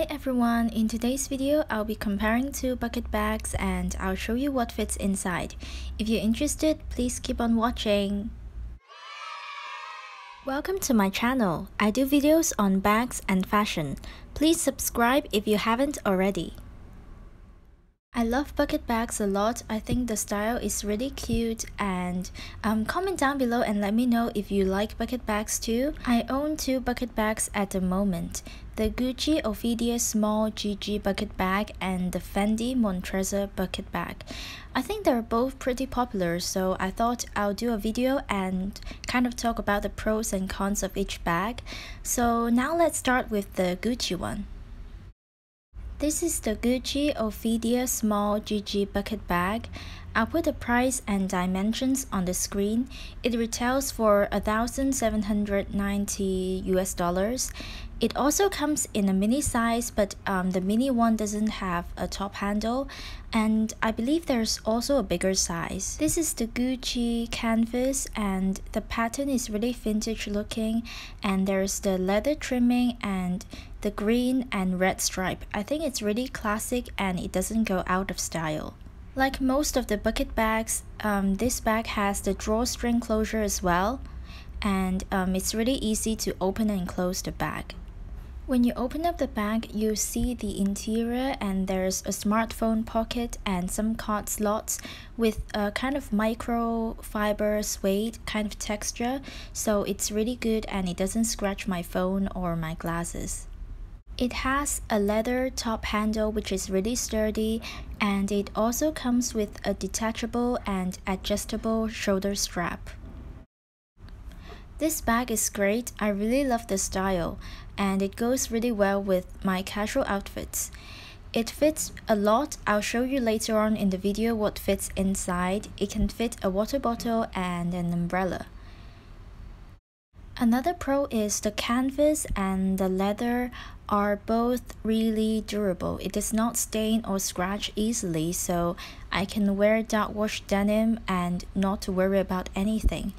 Hi everyone, in today's video I'll be comparing two bucket bags and I'll show you what fits inside. If you're interested, please keep on watching. Welcome to my channel. I do videos on bags and fashion. Please subscribe if you haven't already. I love bucket bags a lot. I think the style is really cute and um, comment down below and let me know if you like bucket bags too. I own two bucket bags at the moment. The Gucci Ovidia Small GG Bucket Bag and the Fendi Montrezl Bucket Bag. I think they're both pretty popular, so I thought I'll do a video and kind of talk about the pros and cons of each bag. So now let's start with the Gucci one. This is the Gucci Ophidia Small GG Bucket Bag. I'll put the price and dimensions on the screen. It retails for 1790 US dollars it also comes in a mini size, but um, the mini one doesn't have a top handle. And I believe there's also a bigger size. This is the Gucci canvas and the pattern is really vintage looking. And there's the leather trimming and the green and red stripe. I think it's really classic and it doesn't go out of style. Like most of the bucket bags, um, this bag has the drawstring closure as well and um, it's really easy to open and close the bag. When you open up the bag, you see the interior and there's a smartphone pocket and some card slots with a kind of microfiber suede kind of texture. So it's really good and it doesn't scratch my phone or my glasses. It has a leather top handle which is really sturdy and it also comes with a detachable and adjustable shoulder strap. This bag is great, I really love the style, and it goes really well with my casual outfits. It fits a lot, I'll show you later on in the video what fits inside. It can fit a water bottle and an umbrella. Another pro is the canvas and the leather are both really durable. It does not stain or scratch easily, so I can wear dark wash denim and not worry about anything.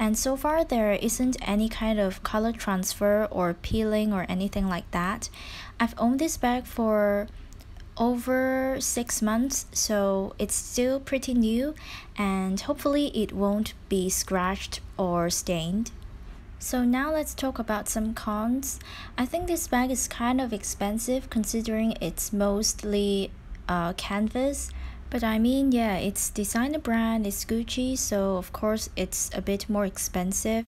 And so far there isn't any kind of color transfer or peeling or anything like that. I've owned this bag for over six months, so it's still pretty new and hopefully it won't be scratched or stained. So now let's talk about some cons. I think this bag is kind of expensive considering it's mostly uh, canvas but I mean, yeah, it's designer brand, it's Gucci, so of course it's a bit more expensive.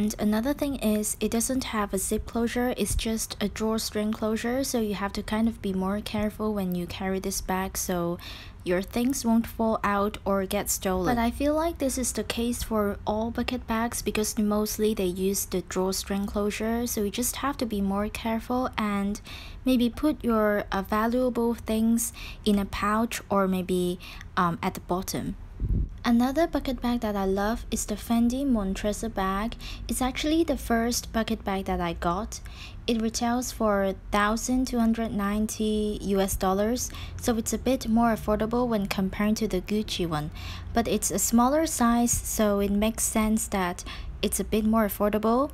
And another thing is it doesn't have a zip closure, it's just a drawstring closure. So you have to kind of be more careful when you carry this bag so your things won't fall out or get stolen. But I feel like this is the case for all bucket bags because mostly they use the drawstring closure. So you just have to be more careful and maybe put your uh, valuable things in a pouch or maybe um, at the bottom. Another bucket bag that I love is the Fendi Montresor bag. It's actually the first bucket bag that I got. It retails for 1290 US dollars, so it's a bit more affordable when compared to the Gucci one. But it's a smaller size, so it makes sense that it's a bit more affordable.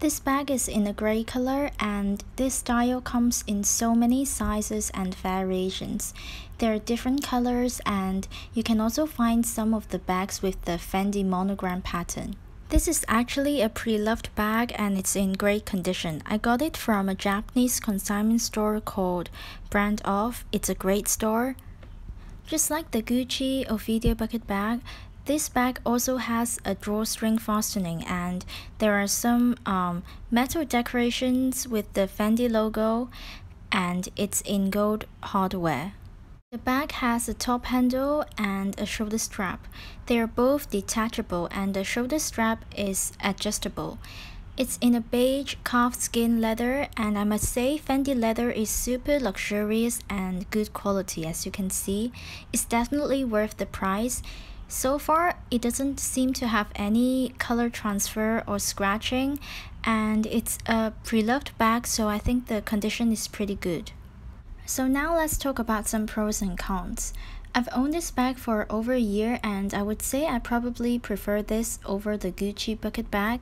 This bag is in a grey color and this style comes in so many sizes and variations. There are different colors and you can also find some of the bags with the Fendi monogram pattern. This is actually a pre-loved bag and it's in great condition. I got it from a Japanese consignment store called Brand Off. It's a great store. Just like the Gucci Ophidia bucket bag, this bag also has a drawstring fastening and there are some um, metal decorations with the Fendi logo and it's in gold hardware. The bag has a top handle and a shoulder strap. They are both detachable and the shoulder strap is adjustable. It's in a beige calfskin leather and I must say Fendi leather is super luxurious and good quality as you can see. It's definitely worth the price. So far, it doesn't seem to have any color transfer or scratching and it's a pre-loved bag so I think the condition is pretty good. So now let's talk about some pros and cons. I've owned this bag for over a year and I would say I probably prefer this over the Gucci bucket bag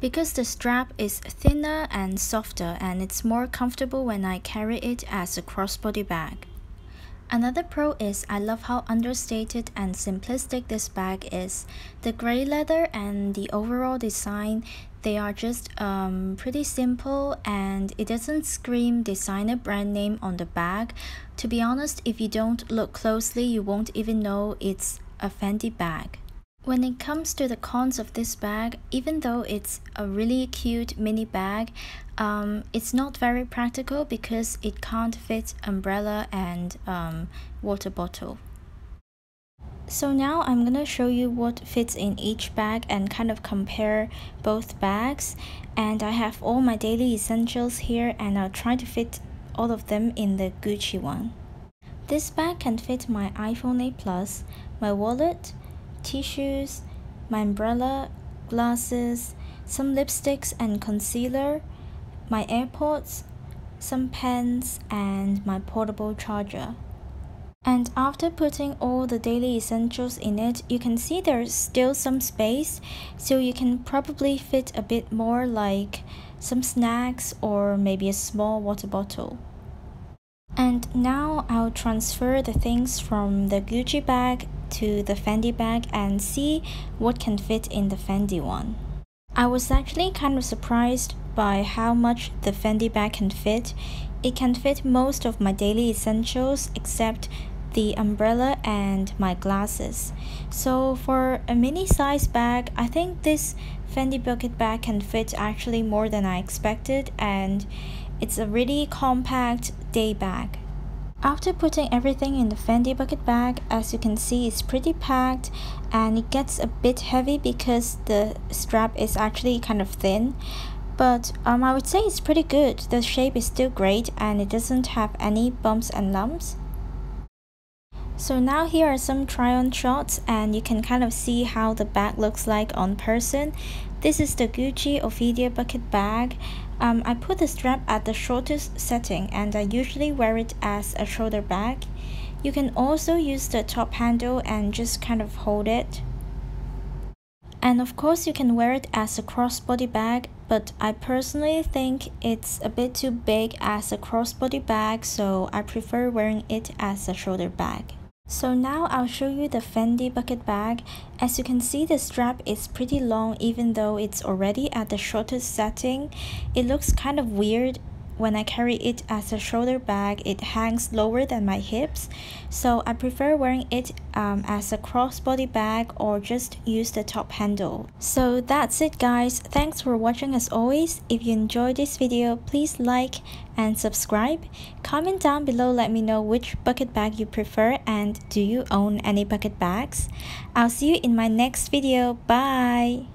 because the strap is thinner and softer and it's more comfortable when I carry it as a crossbody bag. Another pro is I love how understated and simplistic this bag is. The grey leather and the overall design, they are just um, pretty simple and it doesn't scream designer brand name on the bag. To be honest, if you don't look closely, you won't even know it's a Fendi bag. When it comes to the cons of this bag, even though it's a really cute mini bag, um, it's not very practical because it can't fit umbrella and um, water bottle. So now I'm going to show you what fits in each bag and kind of compare both bags. And I have all my daily essentials here and I'll try to fit all of them in the Gucci one. This bag can fit my iPhone 8 Plus, my wallet, tissues, my umbrella, glasses, some lipsticks and concealer, my AirPods, some pens, and my portable charger. And after putting all the daily essentials in it, you can see there's still some space, so you can probably fit a bit more like some snacks or maybe a small water bottle. And now I'll transfer the things from the Gucci bag to the Fendi bag and see what can fit in the Fendi one. I was actually kind of surprised by how much the Fendi bag can fit. It can fit most of my daily essentials except the umbrella and my glasses. So for a mini size bag, I think this Fendi bucket bag can fit actually more than I expected and it's a really compact day bag. After putting everything in the Fendi bucket bag, as you can see it's pretty packed and it gets a bit heavy because the strap is actually kind of thin but um, I would say it's pretty good. The shape is still great and it doesn't have any bumps and lumps. So now here are some try on shots and you can kind of see how the bag looks like on person. This is the Gucci Ophidia bucket bag. Um, I put the strap at the shortest setting and I usually wear it as a shoulder bag. You can also use the top handle and just kind of hold it. And of course you can wear it as a crossbody bag, but I personally think it's a bit too big as a crossbody bag, so I prefer wearing it as a shoulder bag. So now I'll show you the Fendi bucket bag. As you can see the strap is pretty long even though it's already at the shortest setting. It looks kind of weird when I carry it as a shoulder bag, it hangs lower than my hips, so I prefer wearing it um, as a crossbody bag or just use the top handle. So that's it guys, thanks for watching as always. If you enjoyed this video, please like and subscribe. Comment down below let me know which bucket bag you prefer and do you own any bucket bags. I'll see you in my next video, bye!